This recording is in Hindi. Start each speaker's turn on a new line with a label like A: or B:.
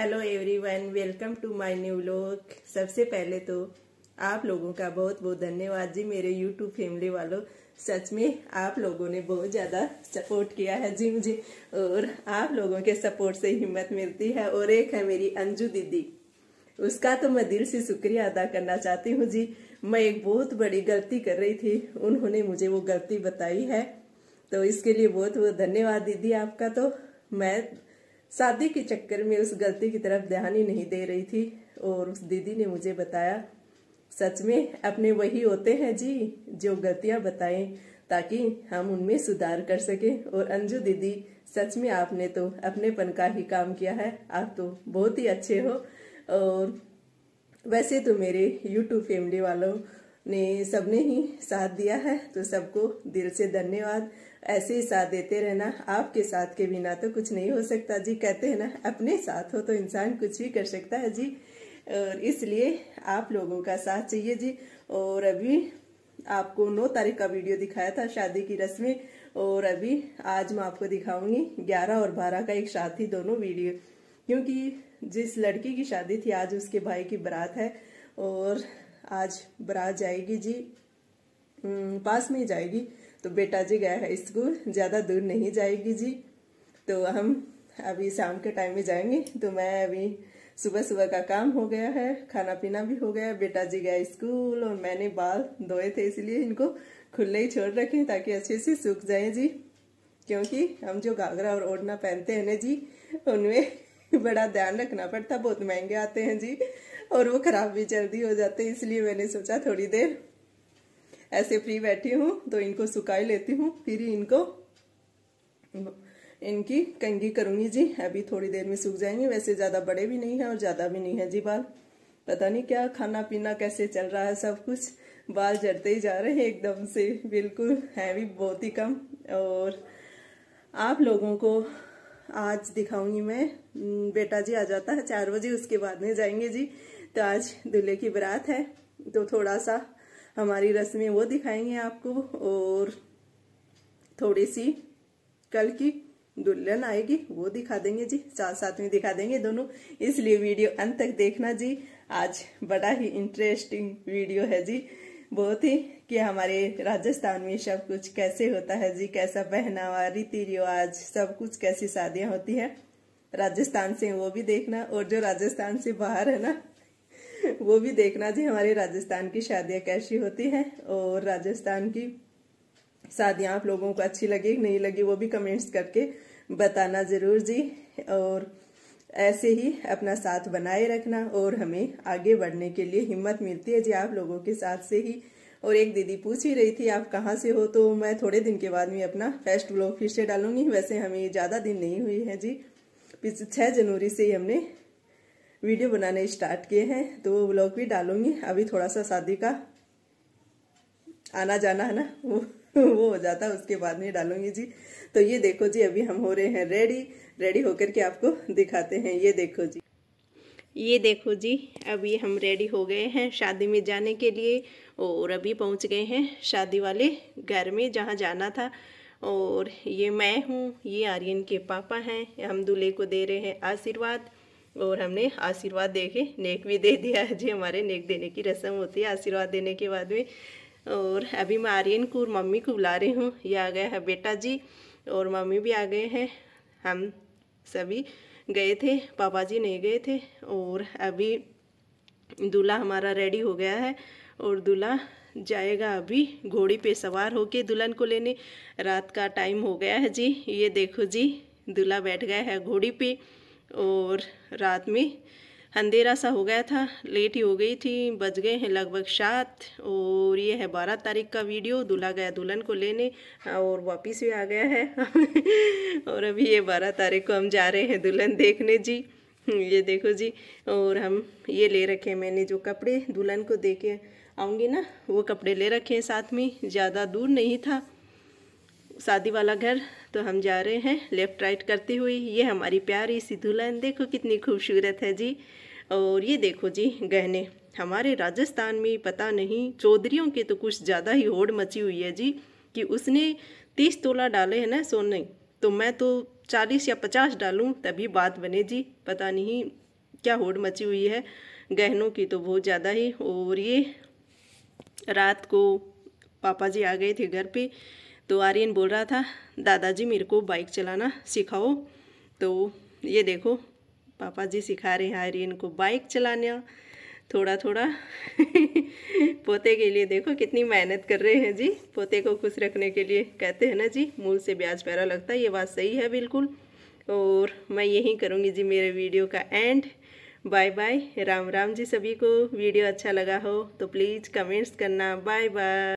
A: hello everyone welcome to my new blog सबसे पहले तो आप लोगों का बहुत बहुत धन्यवाद जी मेरे यूट्यूब फैमिली वालों सच में आप लोगों ने बहुत ज़्यादा सपोर्ट किया है जी मुझे और आप लोगों के सपोर्ट से हिम्मत मिलती है और एक है मेरी अंजू दीदी उसका तो मैं दिल से शुक्रिया अदा करना चाहती हूँ जी मैं एक बहुत बड़ी गलती कर रही थी उन्होंने मुझे वो गलती बताई है तो इसके लिए बहुत बहुत धन्यवाद दीदी आपका तो मैं शादी के चक्कर में उस गलती की तरफ ध्यान ही नहीं दे रही थी और उस दीदी ने मुझे बताया सच में अपने वही होते हैं जी जो गलतियां बताएं ताकि हम उनमें सुधार कर सकें और अंजू दीदी सच में आपने तो अपनेपन का ही काम किया है आप तो बहुत ही अच्छे हो और वैसे तो मेरे यूट्यूब फैमिली वालों ने सबने ही साथ दिया है तो सबको दिल से धन्यवाद ऐसे ही साथ देते रहना आपके साथ के बिना तो कुछ नहीं हो सकता जी कहते हैं ना अपने साथ हो तो इंसान कुछ भी कर सकता है जी और इसलिए आप लोगों का साथ चाहिए जी और अभी आपको नौ तारीख का वीडियो दिखाया था शादी की रस्में और अभी आज मैं आपको दिखाऊंगी ग्यारह और बारह का एक साथ ही दोनों वीडियो क्योंकि जिस लड़की की शादी थी आज उसके भाई की बरात है और आज बरात जाएगी जी हम्म, पास में ही जाएगी तो बेटा जी गया है स्कूल ज़्यादा दूर नहीं जाएगी जी तो हम अभी शाम के टाइम में जाएंगे तो मैं अभी सुबह सुबह का काम हो गया है खाना पीना भी हो गया बेटा जी गया स्कूल और मैंने बाल धोए थे इसलिए इनको खुले ही छोड़ रखे ताकि अच्छे से सूख जाए जी क्योंकि हम जो घाघरा और ओढ़ना पहनते हैं ना जी उनमें बड़ा ध्यान रखना पड़ता बहुत महंगे आते हैं जी और वो ख़राब भी जल्दी हो जाते हैं इसलिए मैंने सोचा थोड़ी देर ऐसे फ्री बैठी हूँ तो इनको सुखा ही लेती हूँ फिर इनको इनकी कंगी करूंगी जी अभी थोड़ी देर में सूख जाएंगे वैसे ज़्यादा बड़े भी नहीं है और ज़्यादा भी नहीं है जी बाल पता नहीं क्या खाना पीना कैसे चल रहा है सब कुछ बाल जड़ते ही जा रहे हैं एकदम से बिल्कुल है भी बहुत ही कम और आप लोगों को आज दिखाऊंगी मैं बेटा जी आ जाता है चार बजे उसके बाद में जाएंगे जी तो आज दूल्हे की बरात है तो थोड़ा सा हमारी रस्में वो दिखाएंगे आपको और थोड़ी सी कल की दुल्हन आएगी वो दिखा देंगे जी साथ साथ में दिखा देंगे दोनों इसलिए वीडियो अंत तक देखना जी आज बड़ा ही इंटरेस्टिंग वीडियो है जी बहुत ही कि हमारे राजस्थान में सब कुछ कैसे होता है जी कैसा पहनावा रीति रिवाज सब कुछ कैसी शादियाँ होती है राजस्थान से वो भी देखना और जो राजस्थान से बाहर है ना वो भी देखना जी हमारे राजस्थान की शादियाँ कैसी होती हैं और राजस्थान की शादियाँ आप लोगों को अच्छी लगी नहीं लगी वो भी कमेंट्स करके बताना ज़रूर जी और ऐसे ही अपना साथ बनाए रखना और हमें आगे बढ़ने के लिए हिम्मत मिलती है जी आप लोगों के साथ से ही और एक दीदी पूछ ही रही थी आप कहाँ से हो तो मैं थोड़े दिन के बाद में अपना फर्स्ट ब्लॉग फिर से डालूंगी वैसे हमें ज़्यादा दिन नहीं हुई है जी छः जनवरी से ही हमने वीडियो बनाने स्टार्ट किए हैं तो वो ब्लॉग भी डालूंगी अभी थोड़ा सा शादी का आना जाना है ना वो वो हो जाता है उसके बाद में डालूंगी जी तो ये देखो जी अभी हम हो रहे हैं रेडी रेडी होकर के आपको दिखाते हैं ये देखो जी ये देखो जी अभी हम रेडी हो गए हैं शादी में जाने के लिए और अभी पहुंच गए हैं शादी वाले घर में जहाँ जाना था और ये मैं हूँ ये आर्यन के पापा हैं हम दूल्हे को दे रहे हैं आशीर्वाद और हमने आशीर्वाद दे के नेक भी दे दिया है जी हमारे नेक देने की रस्म होती है आशीर्वाद देने के बाद में और अभी मैं आर्यन को और मम्मी को बुला रही हूँ ये आ गया है बेटा जी और मम्मी भी आ गए हैं हम सभी गए थे पापा जी नहीं गए थे और अभी दूल्हा हमारा रेडी हो गया है और दूल्हा जाएगा अभी घोड़ी पे सवार होके दुल्हन को लेने रात का टाइम हो गया है जी ये देखो जी दूल्हा बैठ गया है घोड़ी पे और रात में अंधेरा सा हो गया था लेट ही हो गई थी बज गए हैं लगभग सात और ये है बारह तारीख का वीडियो दूल्हा गया दुल्हन को लेने और वापस भी आ गया है और अभी ये बारह तारीख को हम जा रहे हैं दुल्हन देखने जी ये देखो जी और हम ये ले रखे हैं मैंने जो कपड़े दुल्हन को दे के आऊँगी ना वो कपड़े ले रखे हैं साथ में ज़्यादा दूर नहीं था शादी वाला घर तो हम जा रहे हैं लेफ़्ट राइट करते हुए ये हमारी प्यारी सी दुल्हन देखो कितनी खूबसूरत है जी और ये देखो जी गहने हमारे राजस्थान में पता नहीं चौधरीों के तो कुछ ज़्यादा ही होड़ मची हुई है जी कि उसने तीस तोला डाले हैं ना सोने तो मैं तो चालीस या पचास डालूँ तभी बात बने जी पता नहीं क्या होड़ मची हुई है गहनों की तो बहुत ज़्यादा ही और ये रात को पापा जी आ गए थे घर पे तो आर्यन बोल रहा था दादाजी मेरे को बाइक चलाना सिखाओ तो ये देखो पापा जी सिखा रहे हैं आर्यन को बाइक चलाना थोड़ा थोड़ा पोते के लिए देखो कितनी मेहनत कर रहे हैं जी पोते को खुश रखने के लिए कहते हैं ना जी मूल से ब्याज प्यारा लगता है ये बात सही है बिल्कुल और मैं यही करूँगी जी मेरे वीडियो का end bye bye Ram Ram ji सभी को वीडियो अच्छा लगा हो तो प्लीज़ कमेंट्स करना बाय बाय